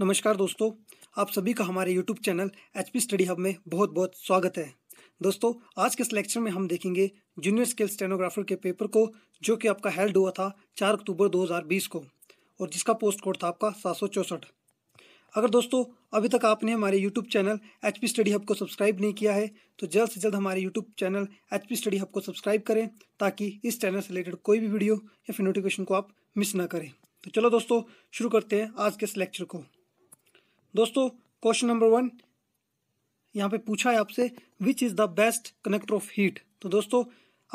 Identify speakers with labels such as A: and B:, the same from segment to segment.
A: नमस्कार दोस्तों आप सभी का हमारे YouTube channel H P study hub में बहुत बहुत स्वागत है दोस्तों आज के इस लेक्चर में हम देखेंगे जूनियर स्केल स्टेनोग्राफर के पेपर को जो कि आपका हेल्ड हुआ था 4 अक्टूबर 2020 को और जिसका पोस्ट कोड था आपका सात अगर दोस्तों अभी तक आपने हमारे YouTube channel H P study hub को सब्सक्राइब नहीं किया है तो जल्द से जल्द हमारे YouTube channel H P study hub को सब्सक्राइब करें ताकि इस चैनल से रिलेटेड कोई भी वीडियो या फिर नोटिफिकेशन को आप मिस ना करें तो चलो दोस्तों शुरू करते हैं आज के इस लेक्चर को दोस्तों क्वेश्चन नंबर वन यहाँ पे पूछा है आपसे which is the best conductor of heat तो दोस्तों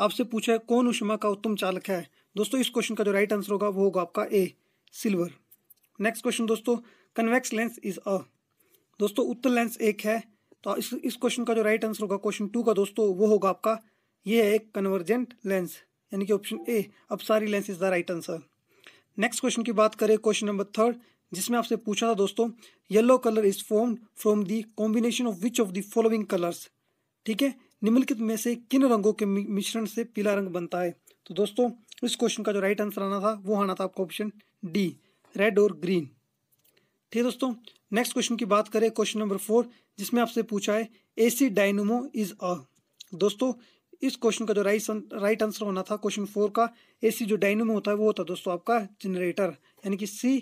A: आपसे पूछा है कौन उषमा का उत्तम चालक है दोस्तों इस क्वेश्चन का जो राइट आंसर होगा वो होगा आपका ए सिल्वर नेक्स्ट क्वेश्चन दोस्तों कन्वेक्स लेंस इज अ दोस्तों उत्तर लेंस एक है तो इस इस क्वेश्चन का जो राइट आंसर होगा क्वेश्चन टू का दोस्तों वो होगा आपका ये है एक कन्वर्जेंट लेंस यानी कि ऑप्शन ए अब सारी lens is the right answer next question की बात करें क्वेश्चन नंबर थर्ड जिसमें आपसे पूछा था दोस्तों yellow colour is form from the combination of which of the following colours ठीक है निम्नलिखित में से किन रंगों के मिश्रण से पीला रंग बनता है तो दोस्तों इस क्वेश्चन का जो राइट आंसर आना था वो आना था आपको ऑप्शन डी रेड और ग्रीन ठीक है दोस्तों नेक्स्ट क्वेश्चन की बात करें क्वेश्चन नंबर फोर जिसमें आपसे पूछा है ए सी डायनोमो इज अ दोस्तों इस क्वेश्चन का जो राइट राइट आंसर होना था क्वेश्चन फोर का ए सी जो डायनोमो होता है वो होता है दोस्तों आपका जनरेटर यानी कि C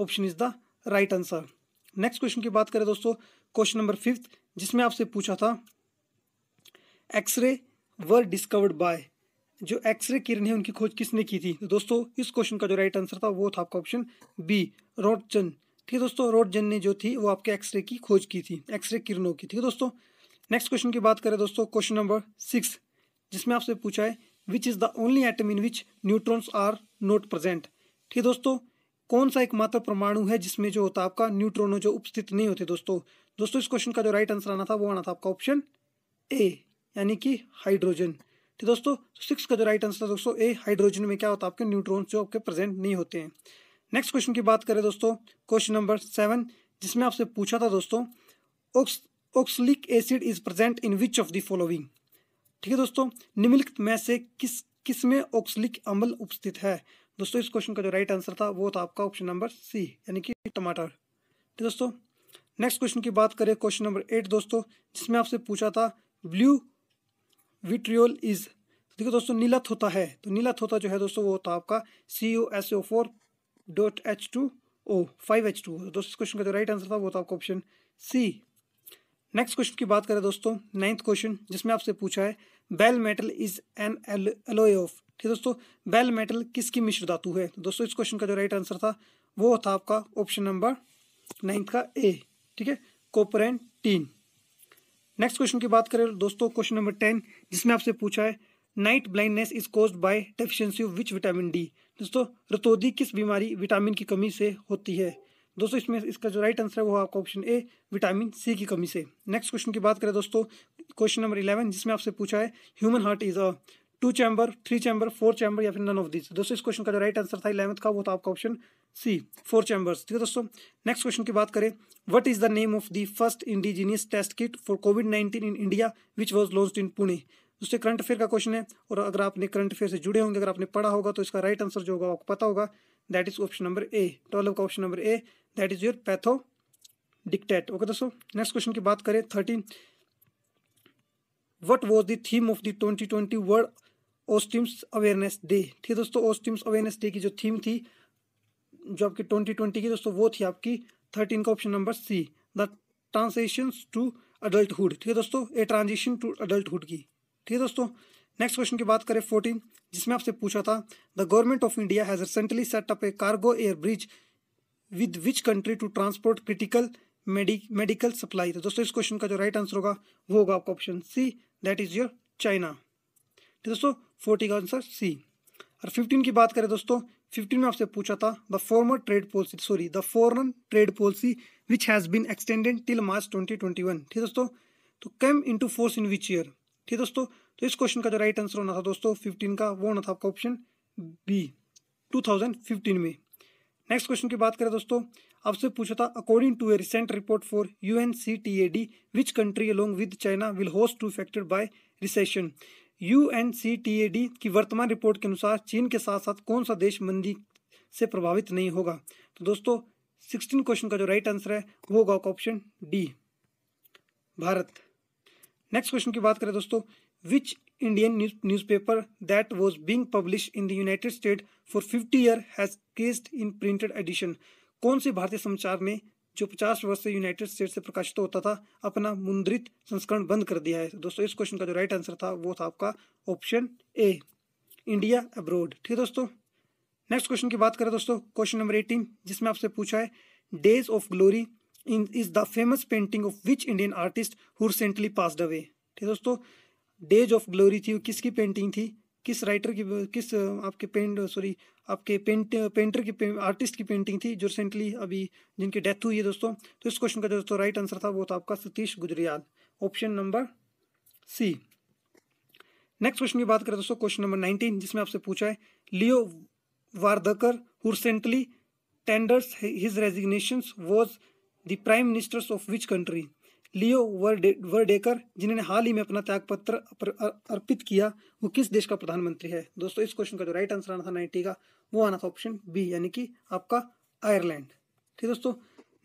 A: option is the right answer next question की बात करें दोस्तों क्वेश्चन नंबर फिफ्थ जिसमें आपसे पूछा था एक्सरे वर डिस्कवर्ड बाय जो एक्सरे किरण है उनकी खोज किसने की थी तो दोस्तों इस क्वेश्चन का जो राइट आंसर था वो था आपका ऑप्शन बी रोटजन ठीक है दोस्तों रोटजन ने जो थी वो आपके एक्सरे की खोज की थी एक्सरे किरणों की ठीक है दोस्तों नेक्स्ट क्वेश्चन की बात करें दोस्तों क्वेश्चन नंबर सिक्स जिसमें आपसे पूछा है which is the only atom in which neutrons are not present ठीक है दोस्तों कौन सा एकमात्र परमाणु है जिसमें जो होता है आपका न्यूट्रोनो जो उपस्थित नहीं होते दोस्तों दोस्तों इस क्वेश्चन का जो राइट आंसर आना था वो आना था आपका ऑप्शन ए यानी कि हाइड्रोजन तो दोस्तों सिक्स का जो राइट आंसर था दोस्तों ए हाइड्रोजन में क्या होता है आपके न्यूट्रॉन्स जो आपके प्रेजेंट नहीं होते हैं नेक्स्ट क्वेश्चन की बात करें दोस्तों क्वेश्चन नंबर सेवन जिसमें आपसे पूछा था दोस्तों oxalic acid is present in which of the following ठीक है दोस्तों निम्नलिखित में से किस किस में ऑक्सलिक अम्ल उपस्थित है दोस्तों इस क्वेश्चन का जो राइट आंसर था वो था आपका ऑप्शन नंबर सी यानी कि टमाटर ठीक तो दोस्तों नेक्स्ट क्वेश्चन की बात करें क्वेश्चन नंबर एट दोस्तों जिसमें आपसे पूछा था ब्लू विट्रियोल इज देखो दोस्तों नीला थोता है तो नीला थोता जो है दोस्तों वो होता आपका C O S O four dot H two O five H two दोस्तों क्वेश्चन का जो राइट आंसर था वो था आपका ऑप्शन सी नेक्स्ट क्वेश्चन की बात करें दोस्तों नाइन्थ क्वेश्चन जिसमें आपसे पूछा है bell metal is an alloy of ठीक है दोस्तों बेल मेटल किसकी मिश्र धातु है तो दोस्तों इस क्वेश्चन का जो राइट आंसर था वो था आपका ऑप्शन नंबर नाइन्थ का ए ठीक है copper and tin next question की बात करें दोस्तों क्वेश्चन नंबर टेन जिसमें आपसे पूछा है night blindness is cause by deficiency of which vitamin D दोस्तों रतौदी किस बीमारी विटामिन की कमी से होती है दोस्तों इसमें इसका जो राइट आंसर है वो आपका ऑप्शन ए विटामिन सी की कमी से नेक्स्ट क्वेश्चन की बात करें दोस्तों क्वेश्चन नंबर इलेवन जिसमें आपसे पूछा है human heart is a two chamber three chamber four chamber या फिर नन ऑफ दिस दोस्तों इस क्वेश्चन का जो राइट आंसर था इलेवंथ का वो था आपका ऑप्शन सी फोर चैम्बर्स ठीक है दोस्तों नेक्स्ट क्वेश्चन की बात करें what is the name of the first indigenous test kit for covid nineteen in India which was launch in Pune दोस्तों करंट अफेयर का क्वेश्चन है और अगर आपने करंट अफेयर से जुड़े होंगे अगर आपने पढ़ा होगा तो इसका राइट आंसर जो होगा आपको पता होगा that is option number A twelve का option number A that is your PathoDetect okay दोस्तों नेक्स्ट क्वेश्चन की बात करें thirteen what was the theme of the twenty twenty world ओस्टिम्स अवेयरनेस डे ठीक है दोस्तों ओस्टिम्स अवेयरनेस डे की जो थीम थी जो आपकी ट्वेंटी ट्वेंटी की दोस्तों वो थी आपकी थर्टीन का option number C the transition to adulthood ठीक है दोस्तों ए ट्रांजिशन टू अडल्टुड की ठीक है दोस्तों नेक्स्ट क्वेश्चन की बात करें फोर्टीन जिसमें आपसे पूछा था the government of India has recently set up a cargo air bridge with which country to transport critical medical supply तो दोस्तों इस क्वेश्चन का जो राइट आंसर होगा वो होगा आपका option C that is your China तो दोस्तों फोर्टी का आंसर सी और फिफ्टीन की बात करें दोस्तों फिफ्टीन में आपसे पूछा था the former trade policy sorry the foreign trade policy which has been extended till March twenty twenty one ठीक दोस्तों तो came into force in which year ठीक दोस्तों तो इस क्वेश्चन का जो राइट आंसर होना था दोस्तों फिफ्टीन का वो होना था आपका option B two thousand fifteen में नेक्स्ट क्वेश्चन की बात करें दोस्तों आपसे पूछा था according to a recent report for U N C T A D which country along with China will host to affected by recession U की वर्तमान रिपोर्ट के अनुसार चीन के साथ साथ कौन सा देश मंदी से प्रभावित नहीं होगा तो दोस्तों सिक्सटीन क्वेश्चन का जो राइट आंसर है वो होगा option D Bharat next question की बात करें दोस्तों which Indian newspaper that was being publish in the United State for fifty year has ceased in printed edition कौन से भारतीय समाचार में जो पचास वर्ष से यूनाइटेड स्टेट से प्रकाशित होता था अपना मुद्रित संस्करण बंद कर दिया है तो दोस्तों इस क्वेश्चन का जो राइट आंसर था वो था आपका ऑप्शन ए इंडिया अब्रोड ठीक है दोस्तों नेक्स्ट क्वेश्चन की बात करें दोस्तों क्वेश्चन नंबर एटीन जिसमें आपसे पूछा है days of glory in is the famous painting of which Indian artist who recently passed away ठीक है दोस्तों डेज ऑफ ग्लोरी थी किसकी पेंटिंग थी किस राइटर की किस आपके पेंट सॉरी आपके पेंट पेंटर की आर्टिस्ट की पेंटिंग थी जो रिसेंटली अभी जिनकी डेथ हुई है दोस्तों तो इस क्वेश्चन का जो दोस्तों राइट आंसर था वो था आपका Satish Gujral option number C next question की बात करें दोस्तों क्वेश्चन नंबर नाइनटीन जिसमें आपसे पूछा है Leo Varadkar who recently tenders his resignation was the prime ministers of which country Leo वर्डे वर्डेकर जिन्होंने हाल ही में अपना त्याग पत्र अर्पित किया वो किस देश का प्रधानमंत्री है दोस्तों इस क्वेश्चन का जो राइट आंसर आना था नाइन्टी का वो आना था ऑप्शन बी यानी कि आपका आयरलैंड ठीक है दोस्तों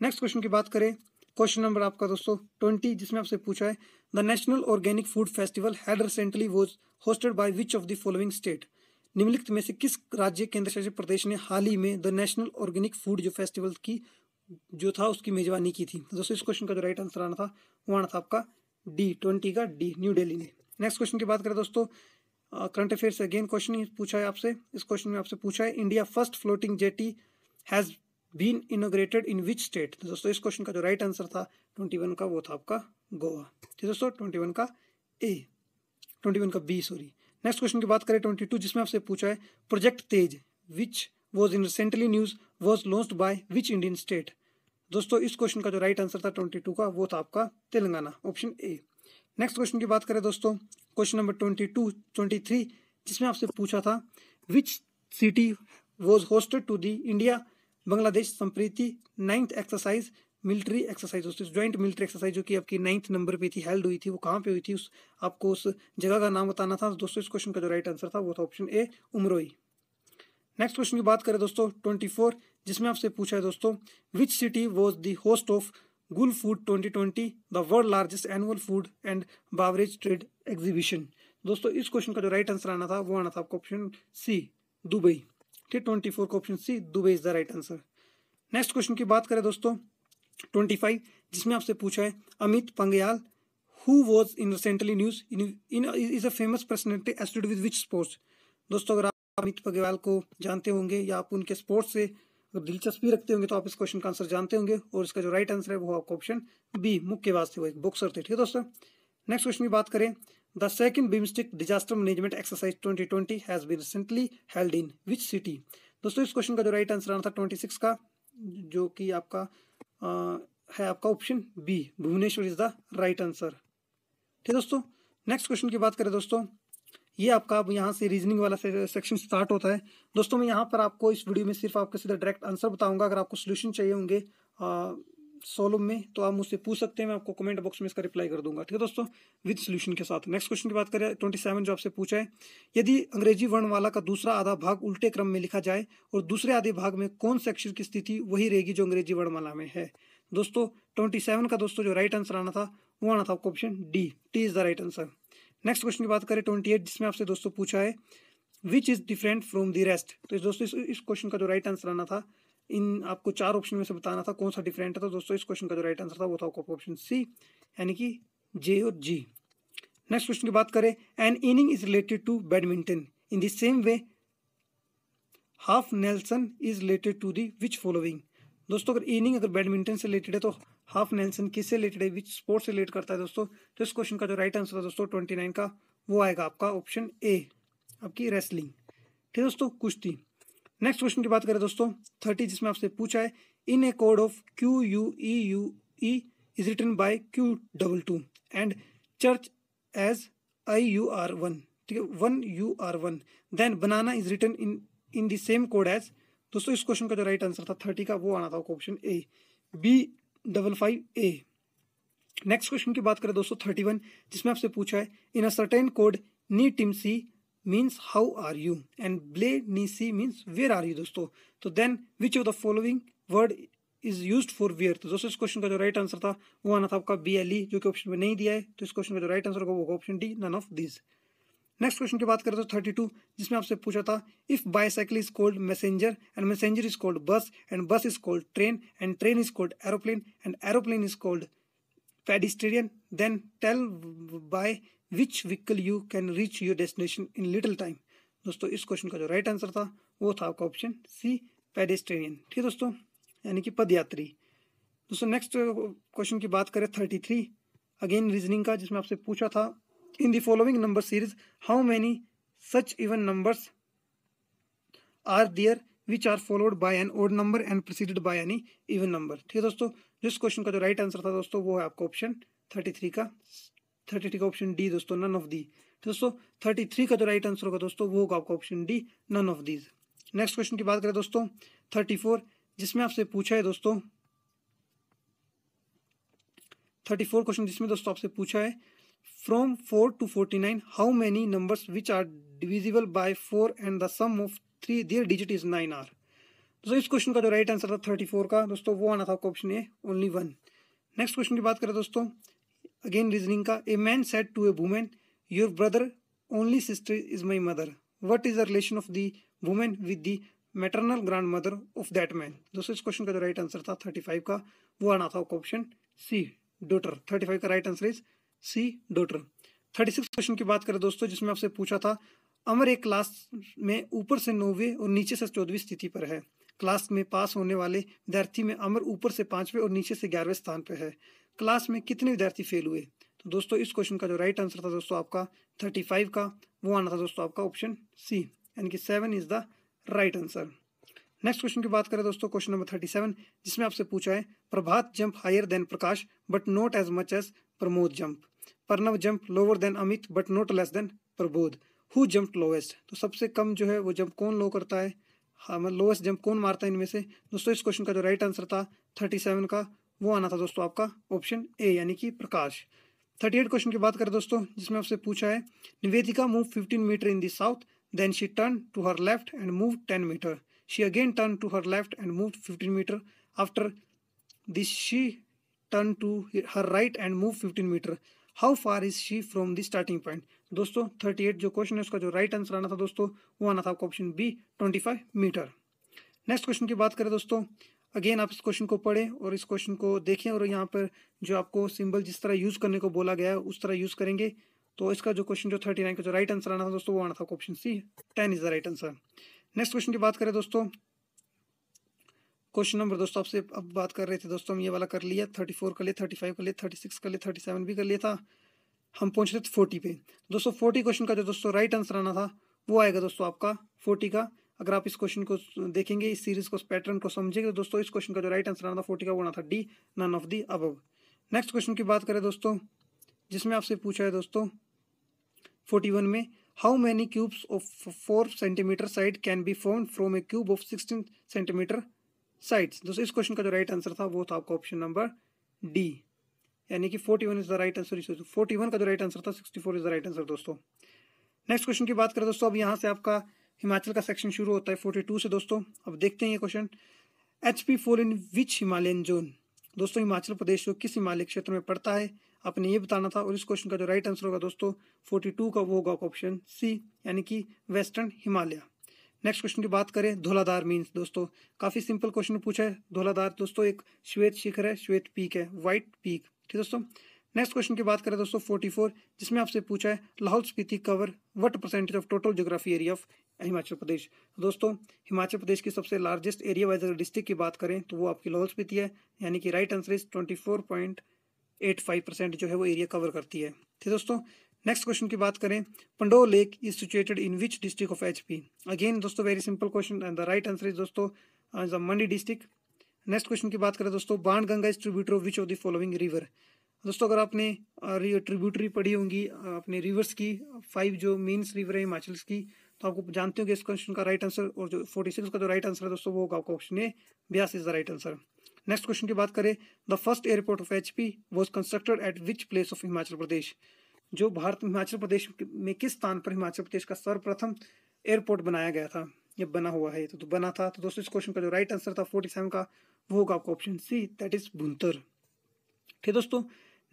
A: नेक्स्ट क्वेश्चन की बात करें क्वेश्चन नंबर आपका दोस्तों ट्वेंटी जिसमें आपसे पूछा है the national organic food festival had recently was hosted by which of the following state निम्नलिखित में से किस राज्य केंद्र शासित प्रदेश ने हाल ही में द नेशनल ऑर्गेनिक फूड जो फेस्टिवल की जो था उसकी मेजबानी की थी दोस्तों इस क्वेश्चन का जो राइट आंसर आना था वो आना था आपका डी ट्वेंटी का डी न्यू डेली ने नेक्स्ट क्वेश्चन की बात करें दोस्तों करंट अफेयर से अगेन क्वेश्चन पूछा है आपसे इस क्वेश्चन में आपसे पूछा है India first floating jetty has been inaugurated in which state दोस्तों इस क्वेश्चन का जो राइट आंसर था ट्वेंटी वन का वो था आपका गोवा ठीक है दोस्तों ट्वेंटी वन का ए ट्वेंटी वन का बी सॉरी नेक्स्ट क्वेश्चन की बात करें ट्वेंटी टू जिसमें आपसे पूछा है project Tej which was in recently news was launch by which Indian state दोस्तों इस क्वेश्चन का जो राइट आंसर था ट्वेंटी टू का वो था आपका Telangana option A next question की बात करें दोस्तों question number twenty two twenty three जिसमें आपसे पूछा था which city was hosted to the India Bangladesh Sampriti ninth exercise military exercise दोस्तों ज्वाइंट मिलिट्री एक्सरसाइज जो कि आपकी नाइन्थ नंबर पे थी हेल्ड हुई थी वो कहाँ पे हुई थी उस आपको उस जगह का नाम बताना था दोस्तों इस क्वेश्चन का जो राइट आंसर था वो था option A Umroi next question की बात करें दोस्तों ट्वेंटी फोर जिसमें आपसे पूछा है दोस्तों which city was the host of Gulfood twenty twenty the world largest annual food and beverage trade exhibition दोस्तों इस क्वेश्चन का जो राइट आंसर आना था वो आना था आपको ऑप्शन सी दुबई ठीक ट्वेंटी फोर का option C Dubai is the right answer next question की बात करें दोस्तों ट्वेंटी फाइव जिसमें आपसे पूछा है Amit Panghal who was in recently news in in is a famous personality associated with which sports दोस्तों अगर अमित पगेवाल को जानते होंगे या आप उनके स्पोर्ट्स से अगर दिलचस्पी रखते होंगे तो आप इस क्वेश्चन का आंसर जानते होंगे और इसका जो राइट आंसर है वो आपका ऑप्शन बी मुख्य मुक्केबाज थे वो एक बुक्सर थे ठीक है दोस्तों नेक्स्ट क्वेश्चन की बात करें the second BIMSTEC disaster management exercise 2020 has been recently held in which city दोस्तों इस क्वेश्चन का जो राइट आंसर आना था 26 का जो कि आपका आ, है आपका option B Bhubaneswar is the right answer ठीक है दोस्तों नेक्स्ट क्वेश्चन की बात करें दोस्तों ये आपका अब यहाँ से रीजनिंग वाला सेक्शन स्टार्ट होता है दोस्तों मैं यहाँ पर आपको इस वीडियो में सिर्फ आपके सीधा डायरेक्ट आंसर बताऊँगा अगर आपको सोल्यूशन चाहिए होंगे सोलम में तो आप मुझसे पूछ सकते हैं मैं आपको कमेंट बॉक्स में इसका रिप्लाई कर दूंगा ठीक है दोस्तों विद सोल्यूशन के साथ नेक्स्ट क्वेश्चन की बात करें ट्वेंटी सेवन जो आपसे पूछा है यदि अंग्रेजी वर्णवाला का दूसरा आधा भाग उल्टे क्रम में लिखा जाए और दूसरे आधे भाग में कौन से अक्षर की स्थिति वही रहेगी जो अंग्रेजी वर्णमाला में है दोस्तों ट्वेंटी सेवन का दोस्तों जो राइट आंसर आना था वो आना था आपको option D T is the right answer next question की बात करें ट्वेंटी एट जिसमें आपसे दोस्तों पूछा है which is different from the rest तो इस दोस्तों इस क्वेश्चन का जो राइट आंसर आना था इन आपको चार ऑप्शन में से बताना था कौन सा डिफरेंट था तो दोस्तों इस क्वेश्चन का जो राइट आंसर था वो था ऑप्शन सी यानी कि जे और जी नेक्स्ट क्वेश्चन की बात करें an inning is related to badminton in the same way half nelson is related to the which following दोस्तों अगर इनिंग अगर बैडमिंटन से रिलेटेड है तो हाफ नेल्सन से रिलेटेड है विच स्पोर्ट से रिलेट करता है दोस्तों तो इस क्वेश्चन का जो राइट आंसर है दोस्तों ट्वेंटी नाइन का वो आएगा आपका ऑप्शन ए आपकी रेसलिंग ठीक है दोस्तों कुश्ती नेक्स्ट क्वेश्चन की बात करें दोस्तों थर्टी जिसमें आपसे पूछा है in a code of Q U E U E is written by Q double two and church as I U R one ठीक है one U R one then banana is written in in the same code as दोस्तों इस question का जो right answer था thirty का वो आना था option A B double five A next question की बात करें दोस्तों थर्टी वन जिसमें आपसे पूछा है इन अ सर्टेन कोड नी टिम सी means how are you and ब्ले नी सी मीन्स वेयर आर यू दोस्तों तो then which of the following word is use for where तो दोस्तों इस क्वेश्चन का जो राइट आंसर था वो आना था आपका बी एल ई जो कि ऑप्शन में नहीं दिया है तो इस क्वेश्चन का जो राइट आंसर होगा वो option D none of this next question की बात करें तो थर्टी टू जिसमें आपसे पूछा था if bicycle is called messenger and messenger is called bus and bus is called train and train is called aeroplane and aeroplane is called pedestrian then tell by which vehicle you can reach your destination in little time दोस्तों इस question का जो right answer था वो था आपका option सी पेडिस्टेरियन ठीक है दोस्तों यानी कि पदयात्री दोस्तों नेक्स्ट क्वेश्चन की बात करें थर्टी थ्री अगेन रीजनिंग का जिसमें आपसे पूछा था in the following number series how many such even numbers are there which are followed by an odd number and preceded by any even number ठीक है दोस्तों जिस क्वेश्चन का जो राइट आंसर था दोस्तों वो है आपका ऑप्शन थर्टी थ्री का थर्टी थ्री का ऑप्शन डी दोस्तों नन ऑफ दी दोस्तों थर्टी थ्री का जो राइट आंसर होगा दोस्तों वो होगा आपका option D none of these next question की बात करें दोस्तों थर्टी फोर जिसमें आपसे पूछा है दोस्तों थर्टी फोर क्वेश्चन जिसमें दोस्तों आपसे पूछा है From 4 to 49, how many numbers which are divisible by 4 and the sum of 3 their digit is 9 are? तो इस क्वेश्चन का जो राइट आंसर था 34 का दोस्तों वो आना था option A only one next question की बात करें दोस्तों अगेन रीजनिंग का a man said to a women your brother only sister is my mother what is the relation of the women with the maternal grandmother of that man दोस्तों इस question का जो right answer था thirty five का वो आना था option C daughter thirty five का right answer is C daughter thirty six question की बात करें दोस्तों जिसमें आपसे पूछा था अमर एक क्लास में ऊपर से नौवे और नीचे से चौदहवीं स्थिति पर है क्लास में पास होने वाले विद्यार्थी में अमर ऊपर से पांचवें और नीचे से ग्यारहवें स्थान पर है क्लास में कितने विद्यार्थी फेल हुए तो दोस्तों इस क्वेश्चन का जो राइट आंसर था दोस्तों आपका थर्टी फाइव का वो आना था दोस्तों आपका ऑप्शन सी यानी कि seven is the right answer next question की बात करें दोस्तों क्वेश्चन नंबर थर्टी सेवन जिसमें आपसे पूछा है Prabhat jump higher than Prakash but not as much as Pramod jump Pranav jump lower than Amit but not less than Prabodh who jump lowest तो सबसे कम जो है वो जंप कौन लो करता है हाँ लोएस्ट जंप कौन मारता है इनमें से दोस्तों इस क्वेश्चन का जो राइट आंसर था थर्टी सेवन का वो आना था दोस्तों आपका ऑप्शन ए यानी कि प्रकाश थर्टी एट क्वेश्चन की बात करें दोस्तों जिसमें आपसे पूछा है Nivedika move fifteen metre in the south then she turn to her left and move ten metre she again turn to her left and move fifteen metre after this she turn to her right and move fifteen metre how far is she from the starting point दोस्तों thirty eight जो question है उसका जो right answer आना था दोस्तों वो आना था आपका option B twenty five metre next question की बात करें दोस्तों अगेन आप इस क्वेश्चन को पढ़ें और इस क्वेश्चन को देखें और यहाँ पर जो आपको सिंबल जिस तरह यूज़ करने को बोला गया है उस तरह यूज़ करेंगे तो इसका जो क्वेश्चन जो थर्टी नाइन का जो राइट आंसर आना था दोस्तों वो आना था option C ten is the right answer next question की बात करें दोस्तों क्वेश्चन नंबर दोस्तों आपसे अब बात कर रहे थे दोस्तों हम ये वाला कर लिया थर्टी फोर कर लिया थर्टी फाइव कर लिया थर्टी सिक्स कर लिया थर्टी सेवन भी कर लिया था हम पहुँच रहे थे फोर्टी पे दोस्तों फोर्टी क्वेश्चन का जो दोस्तों राइट आंसर आना था वो आएगा दोस्तों आपका फोर्टी का अगर आप इस क्वेश्चन को देखेंगे इस सीरीज को पैटर्न को समझेंगे तो दोस्तों इस क्वेश्चन का जो राइट आंसर आना था फोर्टी का वो आना था डी नन ऑफ दी अब नेक्स्ट क्वेश्चन की बात करें दोस्तों जिसमें आपसे पूछा है दोस्तों फोर्टी वन में how many cubes of four centimetre side can be formed from a cube of sixteen centimetre sides दोस्तों इस क्वेश्चन का जो राइट आंसर था वो था आपका ऑप्शन नंबर डी यानी कि forty one is the right answer forty one का जो राइट आंसर था sixty four is the right answer दोस्तों नेक्स्ट क्वेश्चन की बात करें दोस्तों अब यहाँ से आपका हिमाचल का सेक्शन शुरू होता है फोर्टी टू से दोस्तों अब देखते हैं ये question H P four in which Himalayan zone दोस्तों हिमाचल प्रदेश को किस हिमालय क्षेत्र में पड़ता है आपने ये बताना था और इस क्वेश्चन का जो राइट आंसर होगा दोस्तों फोर्टी टू का वो होगा ऑप्शन सी यानी कि वेस्टर्न हिमालय नेक्स्ट क्वेश्चन की बात करें धोलाधार मीन्स दोस्तों काफ़ी सिंपल क्वेश्चन पूछा है धोलाधार दोस्तों एक श्वेत शिखर है श्वेत पीक है व्हाइट पीक ठीक है दोस्तों नेक्स्ट क्वेश्चन की बात करें दोस्तों 44 जिसमें आपसे पूछा है Lahaul Spiti cover what percentage of total geography area of Himachal Pradesh दोस्तों हिमाचल प्रदेश की सबसे लार्जेस्ट एरिया वाइज अगर डिस्ट्रिक्ट की बात करें तो वो आपकी लाहौल स्पीति है यानी कि right answer is twenty four point eight five percent जो है वो एरिया कवर करती है ठीक दोस्तों नेक्स्ट क्वेश्चन की बात करें Pandoh lake is situated in which district of H P again दोस्तों very simple question and the right answer is दोस्तों मंडी डिस्ट्रिक्ट नेक्स्ट क्वेश्चन की बात करें दोस्तों Ban Ganga is tributer of which of the following river दोस्तों अगर आपने ट्रिब्यूटरी uh, पढ़ी होंगी अपने uh, रिवर्स की फाइव जो मेन्स रिवर है हिमाचल की तो आपको जानते होंगे इस क्वेश्चन का राइट आंसर और जो फोर्टी सिक्स का जो राइट आंसर है दोस्तों वो होगा आपका option A Beas is the right answer next question की बात करें the first airport of H P was constructed at which place of Himachal Pradesh जो भारत में हिमाचल प्रदेश में किस स्थान पर हिमाचल प्रदेश का सर्वप्रथम एयरपोर्ट बनाया गया था यह बना हुआ है तो, तो बना था तो दोस्तों इस क्वेश्चन का जो राइट आंसर था फोर्टी सेवन का वो होगा आपका option C that is Bhuntar ठीक है दोस्तों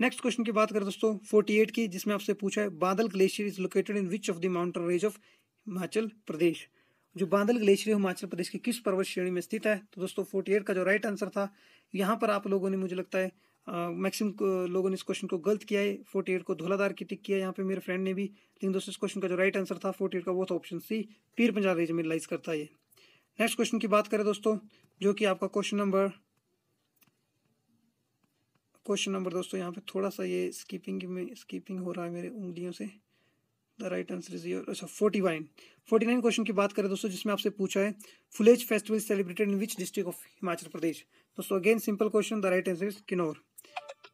A: नेक्स्ट क्वेश्चन की बात करें दोस्तों फोर्टी एट की जिसमें आपसे पूछा है Badal glacier is located in which of the mountain range of Himachal Pradesh जो बादल ग्लेशियर हिमाचल प्रदेश की किस पर्वत श्रेणी में स्थित है तो दोस्तों फोर्टी एट का जो राइट आंसर था यहाँ पर आप लोगों ने मुझे लगता है मैक्सिमम लोगों ने इस क्वेश्चन को गलत किया है फोर्टी एट को धोलाधार की टिक किया यहाँ पे मेरे फ्रेंड ने भी लेकिन दोस्तों इस क्वेश्चन का जो राइट आंसर था फोर्टी एट का वो था ऑप्शन सी पीर पंजाब रिजमिलाइज करता है नेक्स्ट क्वेश्चन की बात करें दोस्तों जो कि आपका क्वेश्चन नंबर क्वेश्चन नंबर दोस्तों यहाँ पे थोड़ा सा ये स्कीपिंग में स्कीपिंग हो रहा है मेरे उंगलियों से the right answer is your अच्छा forty nine forty nine question की बात करें दोस्तों जिसमें आपसे पूछा है Phulaich festival celebrated in which district of Himachal Pradesh दोस्तों again simple question the right answer is Kinnaur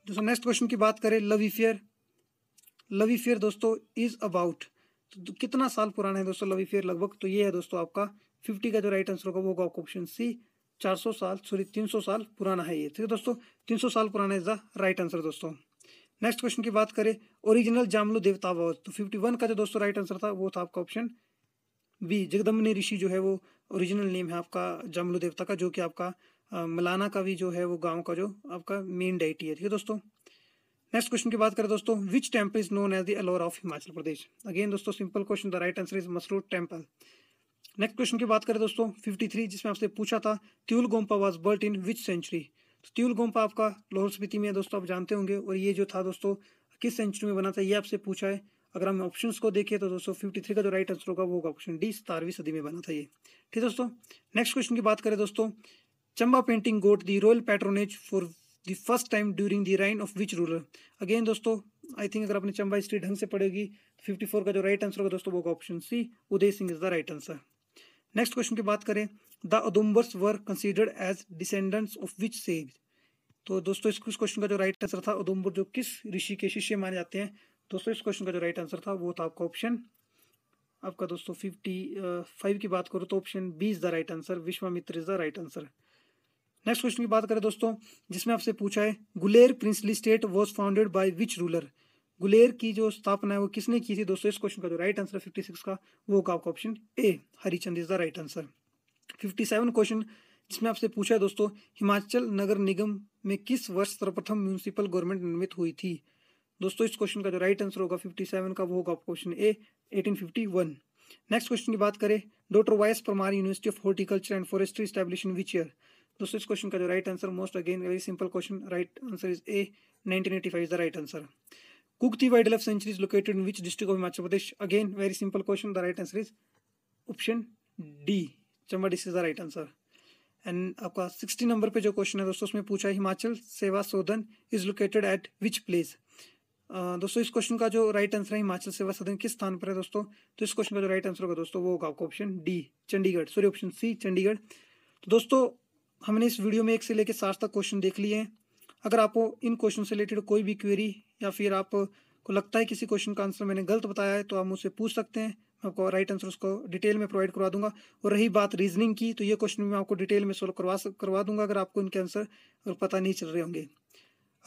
A: दोस्तों नेक्स्ट क्वेश्चन की बात करें लव इफेयर लव इफेयर दोस्तों इज अबाउट तो कितना साल पुराना है दोस्तों लव इफेयर लगभग तो ये है दोस्तों आपका फिफ्टी का जो राइट आंसर होगा वो होगा ऑप्शन सी चार सौ साल सॉरी तीन सौ साल पुराना है ये ठीक है दोस्तों तीन सौ साल पुराना इज द राइट आंसर दोस्तों नेक्स्ट क्वेश्चन की बात करें ओरिजिनल जामलो देवता देवतावत तो फिफ्टी वन का जो दोस्तों राइट आंसर था वो था आपका ऑप्शन बी जगदम्बनी ऋषि जो है वो ओरिजिनल नेम है आपका जामलो देवता का जो कि आपका मलाना का भी जो है वो गाँव का जो आपका मेन डाइटी है ठीक है दोस्तों नेक्स्ट क्वेश्चन की बात करें दोस्तों which temple is known as the Ellora of Himachal Pradesh again दोस्तों simple question the right answer is Masroor temple next question की बात करें दोस्तों 53 जिसमें आपसे पूछा था Tayul Gompa was built in which century तो त्यूल गोम्पा आपका लाहौल स्पीति में दोस्तों आप जानते होंगे और ये जो था दोस्तों किस सेंचुरी में बना था ये आपसे पूछा है अगर हम ऑप्शन को देखें तो दोस्तों फिफ्टी थ्री का जो राइट आंसर होगा वो होगा ऑप्शन डी सतारवीं सदी में बना था ये ठीक है दोस्तों नेक्स्ट क्वेश्चन की बात करें दोस्तों Chamba painting got the royal patronage for the first time during the reign of which ruler again दोस्तों आई थिंक अगर आपने चंबा हिस्ट्री ढंग से पढ़ेगी फिफ्टी फोर का जो राइट आंसर होगा दोस्तों वो option C Uday Singh is the right answer next question की बात करें the Audumbaras were considered as descendants of which sage तो दोस्तों इस क्वेश्चन का जो राइट आंसर था उदुम्बर जो किस ऋषि के शिष्य माने जाते हैं दोस्तों इस क्वेश्चन का जो राइट आंसर था वो था आपका ऑप्शन आपका दोस्तों फिफ्टी फाइव की बात करो तो option B is the right answer Vishwamitra is the right answer next question की बात करें दोस्तों जिसमें आपसे पूछा है Guler princely state was founded by which ruler Guler की जो स्थापना है वो किसने की थी दोस्तों इस क्वेश्चन का जो राइट आंसर फिफ्टी सिक्स का वो होगा आपका option A Harichand is the right answer fifty seven question जिसमें आपसे पूछा है दोस्तों हिमाचल नगर निगम में किस वर्ष सर्वप्रथम म्यूनिसिपल गवर्नमेंट निर्मित हुई थी दोस्तों इस क्वेश्चन का जो राइट आंसर होगा फिफ्टी सेवन का वो होगा आपका option A eighteen fifty one next question की बात करें doctor Y S Parmar university of horticulture and forestry establish in which year तो इस क्वेश्चन का जो right answer most again very simple question right answer is A nineteen eighty five is the right answer Kugti wildlife sanctuary is located in which district of Himachal Pradesh again very simple question the right answer is option D Chamba this is the right answer and आपका sixty number पे जो question है दोस्तों उसमें पूछा है Himachal Sewa Sadan is located at which place दोस्तों इस क्वेश्चन का जो राइट आंसर है हिमाचल सेवा सदन किस स्थान पर है दोस्तों तो इस क्वेश्चन का जो राइट आंसर होगा दोस्तों वो होगा आपको option D Chandigarh sorry option C Chandigarh तो दोस्तों हमने इस वीडियो में एक से लेकर सात तक क्वेश्चन देख लिए हैं अगर आपको इन क्वेश्चन से रिलेटेड कोई भी क्वेरी या फिर आपको लगता है किसी क्वेश्चन का आंसर मैंने गलत बताया है तो आप मुझसे पूछ सकते हैं मैं आपको राइट आंसर उसको डिटेल में प्रोवाइड करवा दूंगा और रही बात रीजनिंग की तो ये क्वेश्चन मैं आपको डिटेल में सोल्व करवा करवा दूंगा अगर आपको इनके आंसर और पता नहीं चल रहे होंगे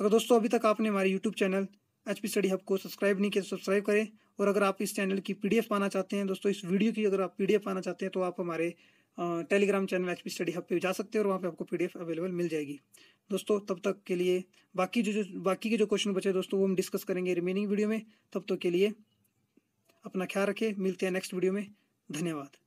A: अगर दोस्तों अभी तक आपने हमारे YouTube channel H P study hub को सब्सक्राइब नहीं किया तो सब्सक्राइब करें और अगर आप इस चैनल की एफ पाना चाहते हैं दोस्तों इस वीडियो की अगर आप एफ पाना चाहते हैं तो आप हमारे Telegram channel H P study hub पे जा सकते हो और वहाँ पे आपको पीडीएफ अवेलेबल मिल जाएगी दोस्तों तब तक के लिए बाकी जो जो बाकी के जो क्वेश्चन बचे दोस्तों वो हम डिस्कस करेंगे रिमेनिंग वीडियो में तब तक तो के लिए अपना ख्याल रखें मिलते हैं नेक्स्ट वीडियो में धन्यवाद